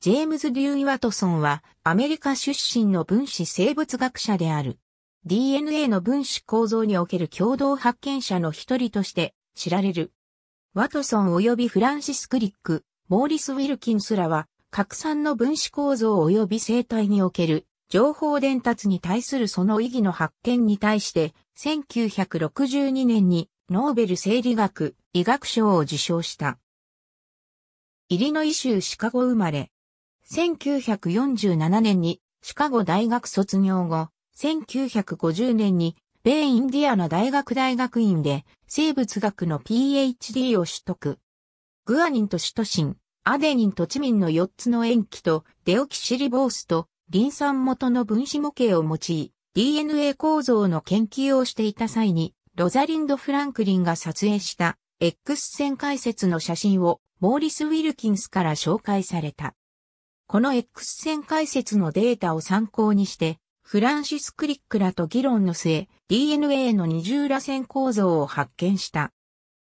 ジェームズ・デューイ・ワトソンはアメリカ出身の分子生物学者である。DNA の分子構造における共同発見者の一人として知られる。ワトソン及びフランシス・クリック、モーリス・ウィルキンスらは、核酸の分子構造及び生態における情報伝達に対するその意義の発見に対して、1962年にノーベル生理学医学賞を受賞した。イリノイ州シカゴ生まれ。1947年にシカゴ大学卒業後、1950年に米インディアナ大学大学院で生物学の PhD を取得。グアニンとシトシン、アデニンとチミンの4つの塩基とデオキシリボースとリン酸元の分子模型を用い DNA 構造の研究をしていた際にロザリンド・フランクリンが撮影した X 線解説の写真をモーリス・ウィルキンスから紹介された。この X 線解説のデータを参考にして、フランシス・クリックらと議論の末、DNA の二重螺旋構造を発見した。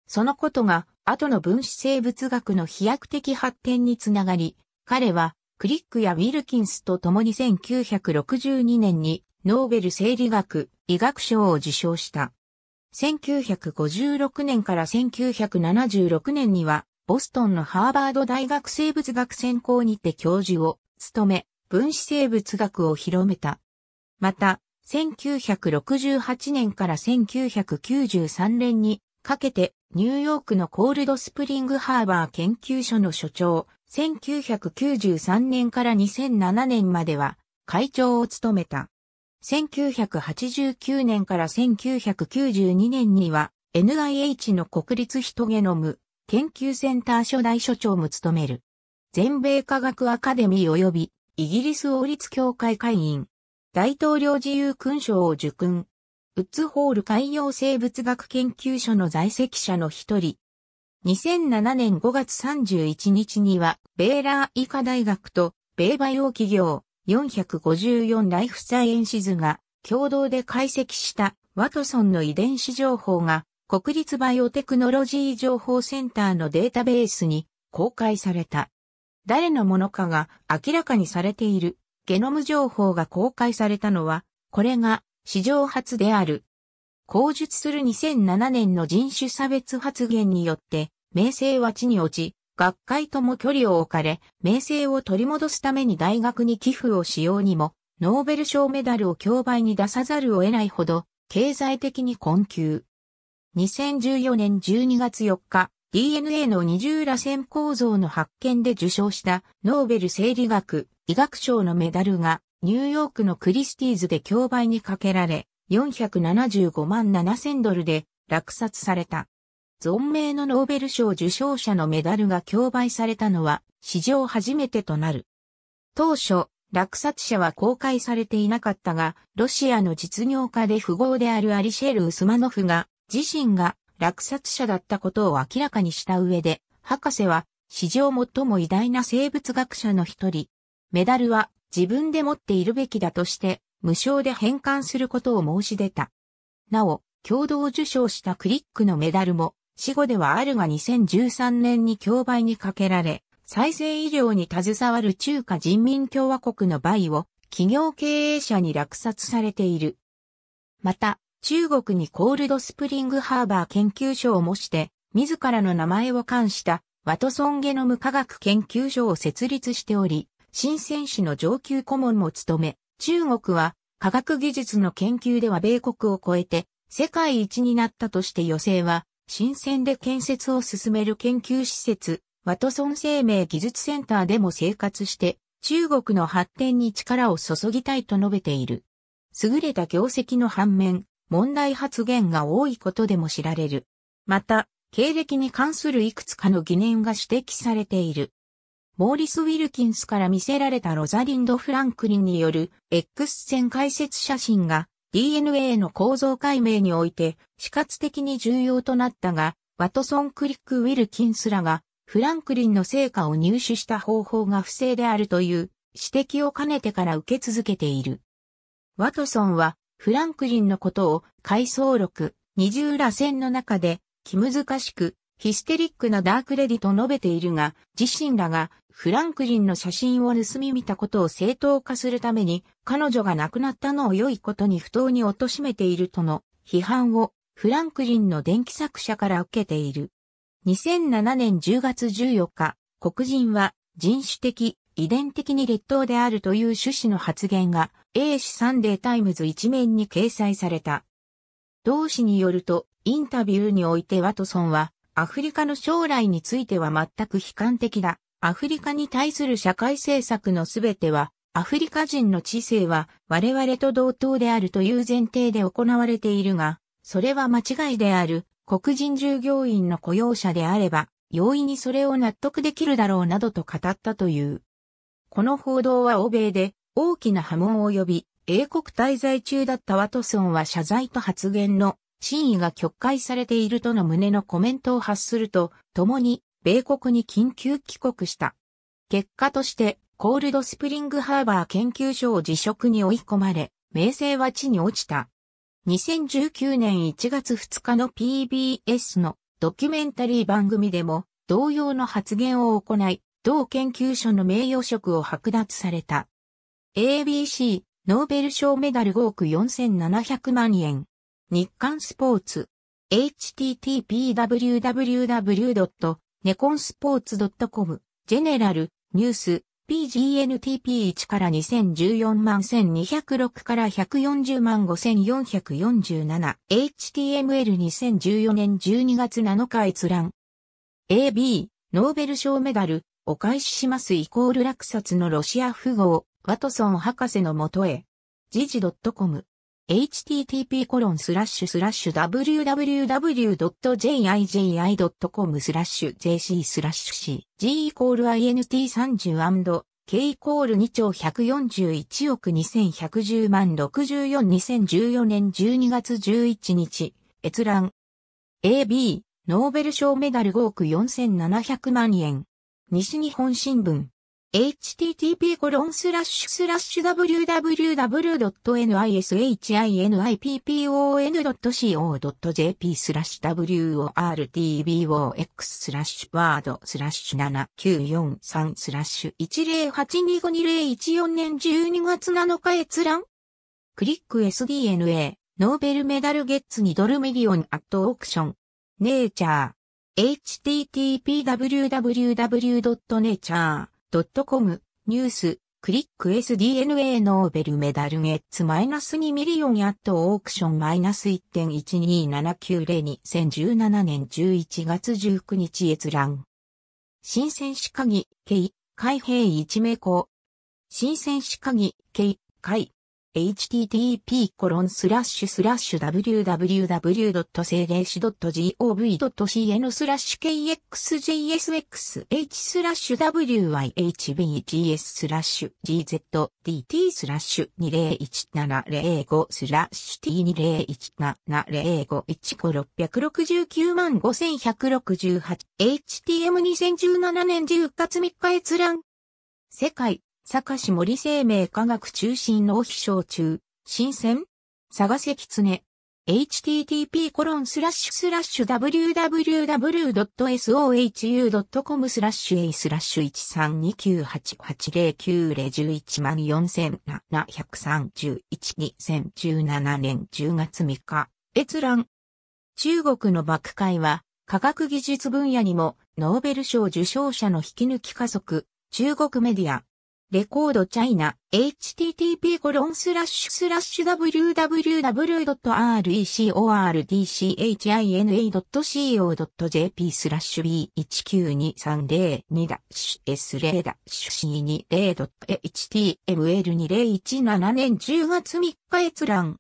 そのことが、後の分子生物学の飛躍的発展につながり、彼は、クリックやウィルキンスと共に1962年に、ノーベル生理学、医学賞を受賞した。1956年から1976年には、ボストンのハーバード大学生物学専攻にて教授を務め、分子生物学を広めた。また、1968年から1993年にかけてニューヨークのコールドスプリングハーバー研究所の所長、1993年から2007年までは会長を務めた。1989年から1992年には NIH の国立ヒトゲノム研究センター初代所長も務める。全米科学アカデミー及びイギリス王立協会会員。大統領自由勲章を受勲。ウッズホール海洋生物学研究所の在籍者の一人。2007年5月31日には、ベーラー医科大学と、米バオ企業454ライフサイエンシズが共同で解析したワトソンの遺伝子情報が国立バイオテクノロジー情報センターのデータベースに公開された。誰のものかが明らかにされているゲノム情報が公開されたのは、これが史上初である。口述する2007年の人種差別発言によって、名声は地に落ち、学会とも距離を置かれ、名声を取り戻すために大学に寄付をしようにも、ノーベル賞メダルを競売に出さざるを得ないほど、経済的に困窮。2014年12月4日、DNA の二重螺旋構造の発見で受賞したノーベル生理学医学賞のメダルがニューヨークのクリスティーズで競売にかけられ475万7000ドルで落札された。存命のノーベル賞受賞者のメダルが競売されたのは史上初めてとなる。当初、落札者は公開されていなかったが、ロシアの実業家で富豪であるアリシェール・ウスマノフが自身が落札者だったことを明らかにした上で、博士は史上最も偉大な生物学者の一人、メダルは自分で持っているべきだとして、無償で返還することを申し出た。なお、共同受賞したクリックのメダルも、死後ではあるが2013年に競売にかけられ、再生医療に携わる中華人民共和国のバイを企業経営者に落札されている。また、中国にコールドスプリングハーバー研究所を模して、自らの名前を冠したワトソンゲノム科学研究所を設立しており、新セン市の上級顧問も務め、中国は科学技術の研究では米国を超えて世界一になったとして予定は、新鮮で建設を進める研究施設、ワトソン生命技術センターでも生活して、中国の発展に力を注ぎたいと述べている。優れた業績の反面、問題発言が多いことでも知られる。また、経歴に関するいくつかの疑念が指摘されている。モーリス・ウィルキンスから見せられたロザリンド・フランクリンによる X 線解説写真が DNA の構造解明において死活的に重要となったが、ワトソン・クリック・ウィルキンスらがフランクリンの成果を入手した方法が不正であるという指摘を兼ねてから受け続けている。ワトソンはフランクリンのことを回想録、二重螺旋の中で、気難しく、ヒステリックなダークレディと述べているが、自身らがフランクリンの写真を盗み見たことを正当化するために、彼女が亡くなったのを良いことに不当に貶めているとの批判をフランクリンの電気作者から受けている。2007年10月14日、黒人は人種的、遺伝的に劣等であるという趣旨の発言が、A 氏サンデータイムズ一面に掲載された。同氏によると、インタビューにおいてワトソンは、アフリカの将来については全く悲観的だ。アフリカに対する社会政策のすべては、アフリカ人の知性は我々と同等であるという前提で行われているが、それは間違いである黒人従業員の雇用者であれば、容易にそれを納得できるだろうなどと語ったという。この報道は欧米で大きな波紋を呼び、英国滞在中だったワトソンは謝罪と発言の真意が曲解されているとの旨のコメントを発すると、共に米国に緊急帰国した。結果として、コールドスプリングハーバー研究所を辞職に追い込まれ、名声は地に落ちた。2019年1月2日の PBS のドキュメンタリー番組でも同様の発言を行い、同研究所の名誉職を剥奪された。ABC、ノーベル賞メダル5億4700万円。日刊スポーツ。http://www.neconsports.com ジェネラル、ニュース、PGNTP1 から2014万1206から140万5447 HTML2014 年12月7日閲覧 AB、ノーベル賞メダル、お返ししますイコール落札のロシア富豪、ワトソン博士のもとへ。時事 .com http コロンスラッシュスラッシュ www.jiji.com スラッシュ jc スラッシュ c g イコール int30 k イコール2兆141億2110万64 2014年12月11日閲覧 AB ノーベル賞メダル5億4700万円西日本新聞。http://www.nishinipon.co.jp wortbox 7943 108252014年12月7日閲覧クリック SDNA ノーベルメダルゲッツ2ドルミリオンアットオークションネイチャー http://www.nature.com ニュースクリック SDNA ノーベルメダルゲッツマイナス2ミリオンアットオークションマイナス1.127902017年11月19日閲覧。新鮮歯鍵ケイ。海兵一名校。新鮮歯鍵ケイ。海。http://www. コロンススララッッシシュュ政令市 .gov.cn スラッシュ kxjsxh スラッシュ wyhbgs スラッシュ gzdt スラッシュ201705スラッシュ t201705156696 万5168 htm2017 年10月3日閲覧世界坂市森生命科学中心の非常中、新鮮佐賀関常。http コロンスラッシュスラッシュ www.sohu.com スラッシュ a スラッシュ1 3 2 9 8 8 0 9 0 1 1 4 7 3 1 2017年10月3日、閲覧。中国の爆会は科学技術分野にもノーベル賞受賞者の引き抜き加速、中国メディア。レコードチャイナ、http://www.recordchina.co.jp コロンススララッッシシュュスラッシュ b19232 ダッシュ S0 ダ C20.html2017 年10月3日閲覧。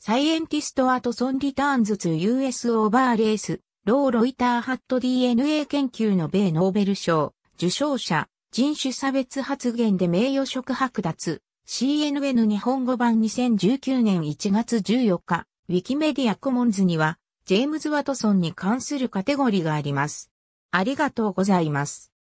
サイエンティストアトソンリターンズ 2US オーバーレース、ローロイターハット DNA 研究の米ノーベル賞、受賞者、人種差別発言で名誉職剥奪。CNN 日本語版2019年1月14日、ウィキメディアコモンズには、ジェームズ・ワトソンに関するカテゴリーがあります。ありがとうございます。